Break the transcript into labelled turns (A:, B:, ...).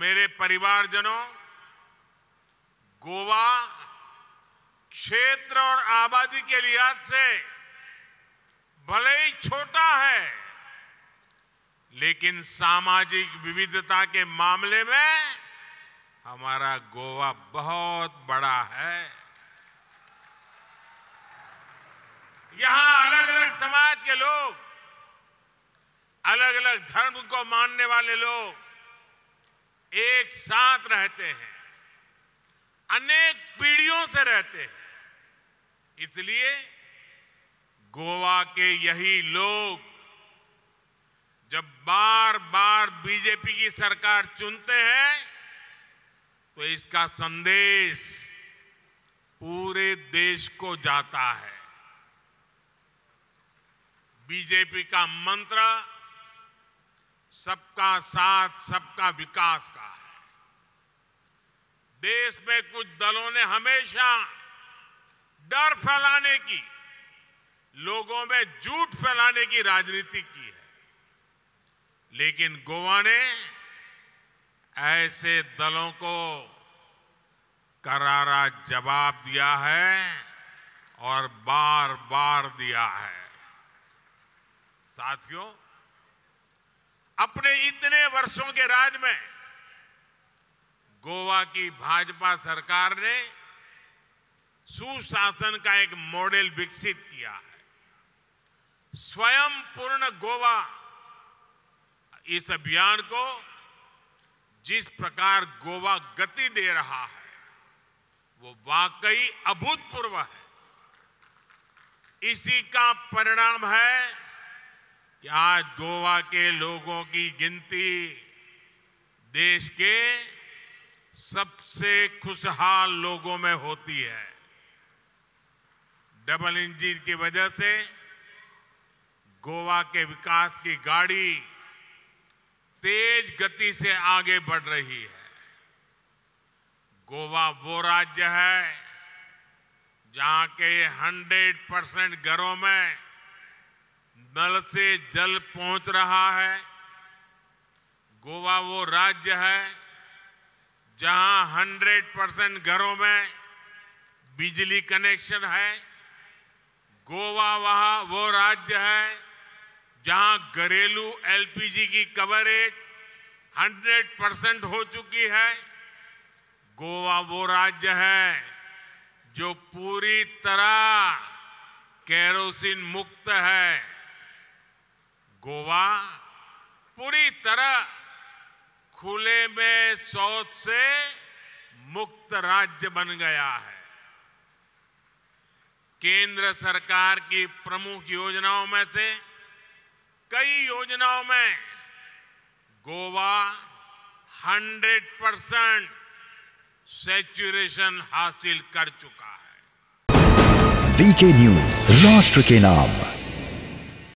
A: मेरे परिवारजनों गोवा क्षेत्र और आबादी के लिहाज से भले ही छोटा है लेकिन सामाजिक विविधता के मामले में हमारा गोवा बहुत बड़ा है यहां अलग अलग समाज के लोग अलग अलग धर्म को मानने वाले लोग एक साथ रहते हैं अनेक पीढ़ियों से रहते हैं इसलिए गोवा के यही लोग जब बार बार बीजेपी की सरकार चुनते हैं तो इसका संदेश पूरे देश को जाता है बीजेपी का मंत्र सबका साथ सबका विकास का है देश में कुछ दलों ने हमेशा डर फैलाने की लोगों में झूठ फैलाने की राजनीति की है लेकिन गोवा ने ऐसे दलों को करारा जवाब दिया है और बार बार दिया है साथियों अपने इतने वर्षों के राज में गोवा की भाजपा सरकार ने सुशासन का एक मॉडल विकसित किया है स्वयं पूर्ण गोवा इस अभियान को जिस प्रकार गोवा गति दे रहा है वो वाकई अभूतपूर्व है इसी का परिणाम है आज गोवा के लोगों की गिनती देश के सबसे खुशहाल लोगों में होती है डबल इंजन की वजह से गोवा के विकास की गाड़ी तेज गति से आगे बढ़ रही है गोवा वो राज्य है जहां के 100 परसेंट घरों में नल से जल पहुंच रहा है गोवा वो राज्य है जहां 100 परसेंट घरों में बिजली कनेक्शन है गोवा वहाँ वो राज्य है जहां घरेलू एलपीजी की कवरेज 100 परसेंट हो चुकी है गोवा वो राज्य है जो पूरी तरह केरोसिन मुक्त है गोवा पूरी तरह खुले में शौच से मुक्त राज्य बन गया है केंद्र सरकार की प्रमुख योजनाओं में से कई योजनाओं में गोवा 100 परसेंट सेचुरेशन हासिल कर चुका है वीके न्यूज राष्ट्र के नाम